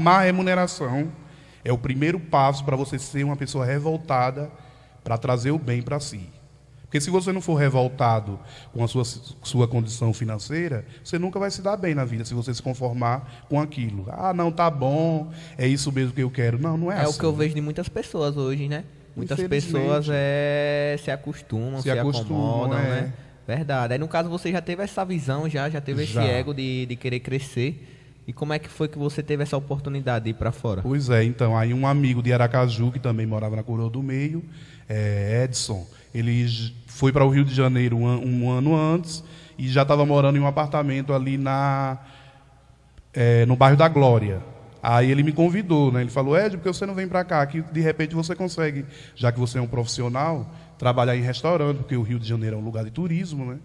má remuneração é o primeiro passo para você ser uma pessoa revoltada para trazer o bem para si. Porque se você não for revoltado com a sua, sua condição financeira, você nunca vai se dar bem na vida se você se conformar com aquilo. Ah, não, tá bom, é isso mesmo que eu quero. Não, não é, é assim. É o que eu assim. vejo de muitas pessoas hoje, né? Muitas pessoas é, se acostumam, se, se acostumam, acomodam, né? é. né? Verdade. Aí no caso você já teve essa visão, já, já teve já. esse ego de, de querer crescer. E como é que foi que você teve essa oportunidade de ir para fora? Pois é, então, aí um amigo de Aracaju, que também morava na Coroa do Meio, é, Edson, ele foi para o Rio de Janeiro um, um ano antes e já estava morando em um apartamento ali na, é, no bairro da Glória. Aí ele me convidou, né? Ele falou, Ed, por que você não vem para cá? Que de repente você consegue, já que você é um profissional, trabalhar em restaurante, porque o Rio de Janeiro é um lugar de turismo, né?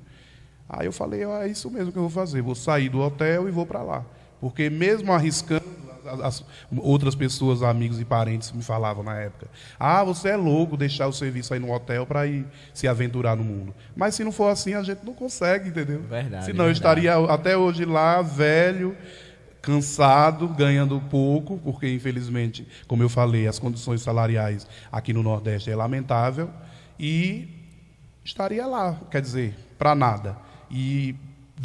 Aí eu falei, ah, é isso mesmo que eu vou fazer, vou sair do hotel e vou para lá. Porque mesmo arriscando, as, as, outras pessoas, amigos e parentes me falavam na época. Ah, você é louco deixar o serviço aí no hotel para ir se aventurar no mundo. Mas se não for assim, a gente não consegue, entendeu? Verdade. Senão eu estaria até hoje lá, velho, cansado, ganhando pouco, porque infelizmente, como eu falei, as condições salariais aqui no Nordeste é lamentável e estaria lá, quer dizer, para nada. E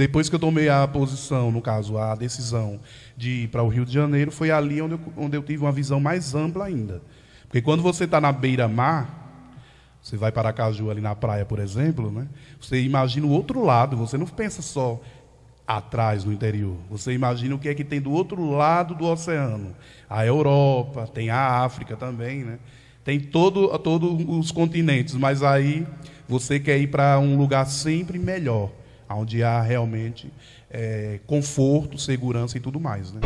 depois que eu tomei a posição, no caso, a decisão de ir para o Rio de Janeiro, foi ali onde eu, onde eu tive uma visão mais ampla ainda. Porque quando você está na beira-mar, você vai para Caju ali na praia, por exemplo, né? você imagina o outro lado, você não pensa só atrás no interior. Você imagina o que é que tem do outro lado do oceano. A Europa, tem a África também, né? Tem todo, todos os continentes, mas aí você quer ir para um lugar sempre melhor onde há realmente é, conforto, segurança e tudo mais. Né?